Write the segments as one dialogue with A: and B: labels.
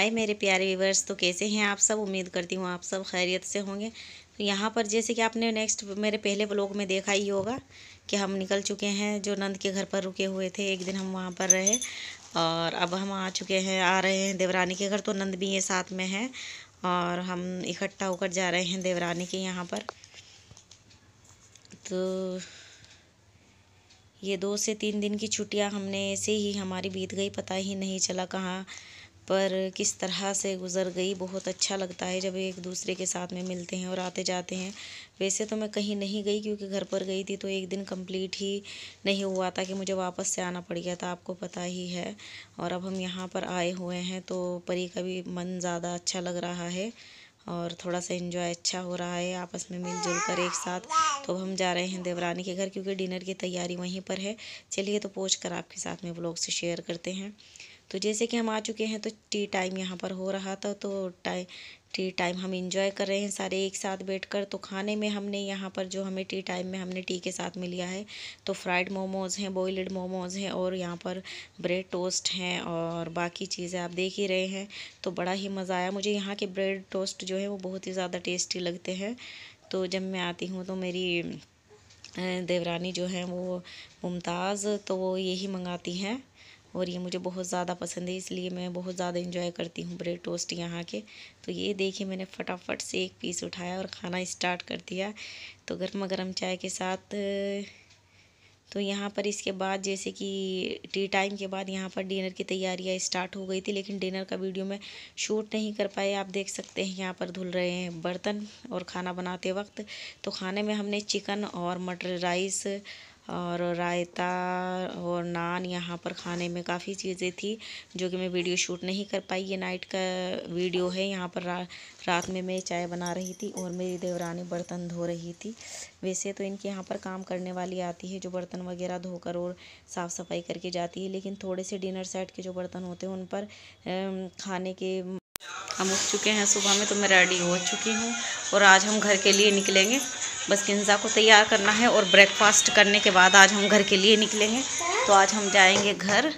A: हाय मेरे प्यारे व्यूवर्स तो कैसे हैं आप सब उम्मीद करती हूँ आप सब खैरियत से होंगे तो यहाँ पर जैसे कि आपने नेक्स्ट मेरे पहले ब्लॉग में देखा ही होगा कि हम निकल चुके हैं जो नंद के घर पर रुके हुए थे एक दिन हम वहाँ पर रहे और अब हम आ चुके हैं आ रहे हैं देवरानी के घर तो नंद भी ये साथ में है और हम इकट्ठा होकर जा रहे हैं देवरानी के यहाँ पर तो ये दो से तीन दिन की छुट्टियाँ हमने ऐसे ही हमारी बीत गई पता ही नहीं चला कहाँ पर किस तरह से गुज़र गई बहुत अच्छा लगता है जब एक दूसरे के साथ में मिलते हैं और आते जाते हैं वैसे तो मैं कहीं नहीं गई क्योंकि घर पर गई थी तो एक दिन कंप्लीट ही नहीं हुआ था कि मुझे वापस से आना पड़ गया था आपको पता ही है और अब हम यहाँ पर आए हुए हैं तो परी का भी मन ज़्यादा अच्छा लग रहा है और थोड़ा सा इन्जॉय अच्छा हो रहा है आपस में मिलजुल कर एक साथ तो अब हम जा रहे हैं देवरानी के घर क्योंकि डिनर की तैयारी वहीं पर है चलिए तो पहुँच कर आपके साथ में ब्लॉग से शेयर करते हैं तो जैसे कि हम आ चुके हैं तो टी टाइम यहाँ पर हो रहा था तो टाइम टी टाइम हम इंजॉय कर रहे हैं सारे एक साथ बैठकर तो खाने में हमने यहाँ पर जो हमें टी टाइम में हमने टी के साथ में लिया है तो फ्राइड मोमोज़ हैं बॉयल्ड मोमोज़ हैं और यहाँ पर ब्रेड टोस्ट हैं और बाकी चीज़ें आप देख ही रहे हैं तो बड़ा ही मज़ा आया मुझे यहाँ के ब्रेड टोस्ट जो है वो बहुत ही ज़्यादा टेस्टी लगते हैं तो जब मैं आती हूँ तो मेरी देवरानी जो है वो मुमताज़ तो वो यही मंगाती हैं और ये मुझे बहुत ज़्यादा पसंद है इसलिए मैं बहुत ज़्यादा इंजॉय करती हूँ ब्रेड टोस्ट यहाँ के तो ये देखिए मैंने फटाफट से एक पीस उठाया और खाना स्टार्ट कर दिया तो गर्मा गर्म चाय के साथ तो यहाँ पर इसके बाद जैसे कि टी टाइम के बाद यहाँ पर डिनर की तैयारियाँ स्टार्ट हो गई थी लेकिन डिनर का वीडियो मैं शूट नहीं कर पाई आप देख सकते हैं यहाँ पर धुल रहे हैं बर्तन और खाना बनाते वक्त तो खाने में हमने चिकन और मटर राइस और रायता और नान यहाँ पर खाने में काफ़ी चीज़ें थी जो कि मैं वीडियो शूट नहीं कर पाई ये नाइट का वीडियो है यहाँ पर रा, रात में मैं चाय बना रही थी और मेरी देवरानी बर्तन धो रही थी वैसे तो इनके यहाँ पर काम करने वाली आती है जो बर्तन वगैरह धोकर और साफ़ सफाई करके जाती है लेकिन थोड़े से डिनर सेट के जो बर्तन होते हैं उन पर खाने के हम उठ चुके हैं सुबह में तो मैं रेडी हो चुकी हूँ और आज हम घर के लिए निकलेंगे बस किन्जा को तैयार करना है और ब्रेकफास्ट करने के बाद आज हम घर के लिए निकलेंगे तो आज हम जाएंगे घर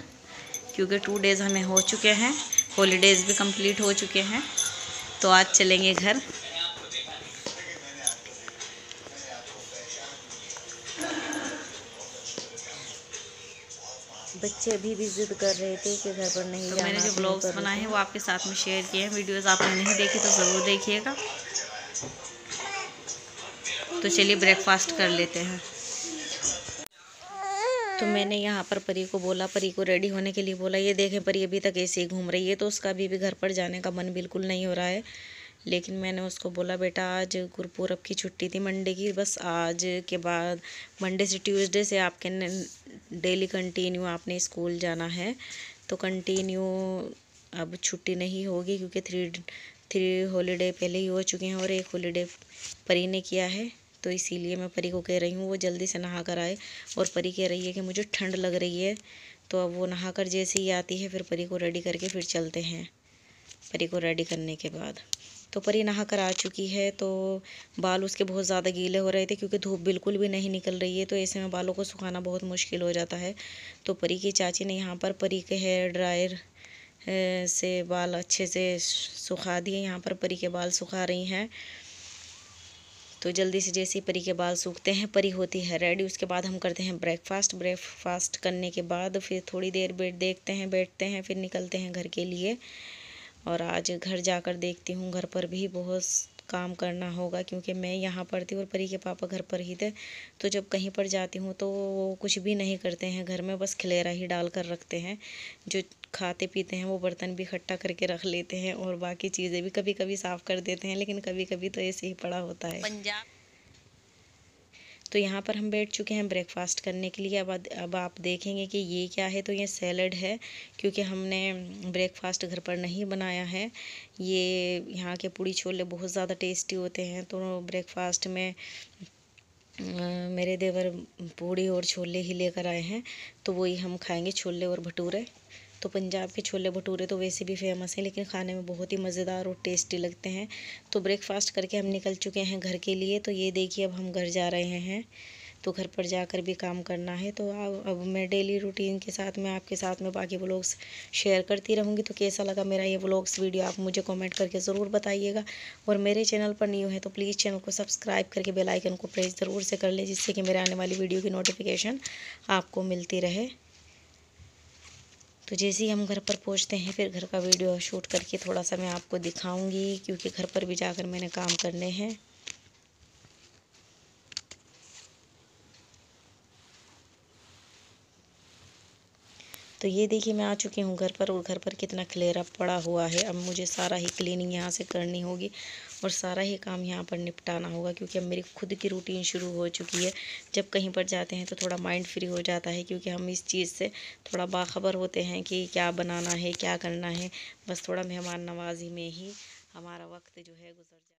A: क्योंकि टू डेज़ हमें हो चुके हैं हॉलीडेज़ भी कंप्लीट हो चुके हैं तो आज चलेंगे घर बच्चे अभी भी जिद कर रहे थे कि घर पर नहीं तो मैंने जो ब्लॉग्स बनाए हैं वो आपके साथ में शेयर किए हैं वीडियोस आपने नहीं देखी तो ज़रूर देखिएगा तो चलिए ब्रेकफास्ट कर लेते हैं तो मैंने यहाँ पर परी को बोला परी को रेडी होने के लिए बोला ये देखें परी अभी तक ऐसे ही घूम रही है तो उसका अभी भी घर पर जाने का मन बिल्कुल नहीं हो रहा है लेकिन मैंने उसको बोला बेटा आज गुरपुरब की छुट्टी थी मंडे की बस आज के बाद मंडे से ट्यूसडे से आपके डेली कंटिन्यू आपने स्कूल जाना है तो कंटिन्यू अब छुट्टी नहीं होगी क्योंकि थ्री थ्री हॉलीडे पहले ही हो चुके हैं और एक हॉलीडे परी ने किया है तो इसीलिए मैं परी को कह रही हूँ वो जल्दी से नहा कर आए और परी कह रही है कि मुझे ठंड लग रही है तो अब वो नहा कर जैसे ही आती है फिर परी को रेडी करके फिर चलते हैं परी को रेडी करने के बाद तो परी नहा कर आ चुकी है तो बाल उसके बहुत ज़्यादा गीले हो रहे थे क्योंकि धूप बिल्कुल भी नहीं निकल रही है तो ऐसे में बालों को सुखाना बहुत मुश्किल हो जाता है तो परी की चाची ने यहाँ पर परी के हेयर ड्रायर से बाल अच्छे से सुखा दिए यहाँ पर परी के बाल सुखा रही हैं तो जल्दी से जैसे ही परी के बाल सूखते हैं परी होती है रेडी उसके बाद हम करते हैं ब्रेकफास्ट ब्रेकफास्ट करने के बाद फिर थोड़ी देर बैठ देखते हैं बैठते हैं फिर निकलते हैं घर के लिए और आज घर जाकर देखती हूँ घर पर भी बहुत काम करना होगा क्योंकि मैं यहाँ पर थी और परी के पापा घर पर ही थे तो जब कहीं पर जाती हूँ तो वो कुछ भी नहीं करते हैं घर में बस खिलेरा ही डाल कर रखते हैं जो खाते पीते हैं वो बर्तन भी इकट्ठा करके रख लेते हैं और बाकी चीज़ें भी कभी कभी साफ़ कर देते हैं लेकिन कभी कभी तो ऐसे ही पड़ा होता है पंजाब तो यहाँ पर हम बैठ चुके हैं ब्रेकफास्ट करने के लिए अब अब आप देखेंगे कि ये क्या है तो ये सैलड है क्योंकि हमने ब्रेकफास्ट घर पर नहीं बनाया है ये यहाँ के पूड़ी छोले बहुत ज़्यादा टेस्टी होते हैं तो ब्रेकफास्ट में मेरे देवर पूड़ी और छोले ही लेकर आए हैं तो वही हम खाएंगे छोले और भटूरे तो पंजाब के छोले भटूरे तो वैसे भी फेमस हैं लेकिन खाने में बहुत ही मज़ेदार और टेस्टी लगते हैं तो ब्रेकफास्ट करके हम निकल चुके हैं घर के लिए तो ये देखिए अब हम घर जा रहे हैं तो घर पर जाकर भी काम करना है तो अब अब मैं डेली रूटीन के साथ में आपके साथ में बाकी व्लॉग्स शेयर करती रहूँगी तो कैसा लगा मेरा ये व्लॉग्स वीडियो आप मुझे कमेंट करके ज़रूर बताइएगा और मेरे चैनल पर न्यू है तो प्लीज़ चैनल को सब्सक्राइब करके बेल आइकन को प्रेस ज़रूर से कर लें जिससे कि मेरे आने वाली वीडियो की नोटिफिकेशन आपको मिलती रहे तो जैसे ही हम घर पर पहुंचते हैं फिर घर का वीडियो शूट करके थोड़ा सा मैं आपको दिखाऊंगी क्योंकि घर पर भी जाकर मैंने काम करने हैं तो ये देखिए मैं आ चुकी हूँ घर पर और घर पर कितना अप पड़ा हुआ है अब मुझे सारा ही क्लीनिंग यहाँ से करनी होगी और सारा ही काम यहाँ पर निपटाना होगा क्योंकि अब मेरी खुद की रूटीन शुरू हो चुकी है जब कहीं पर जाते हैं तो थोड़ा माइंड फ्री हो जाता है क्योंकि हम इस चीज़ से थोड़ा बाखबर होते हैं कि क्या बनाना है क्या करना है बस थोड़ा मेहमान नवाजी में ही हमारा वक्त जो है गुजर जाता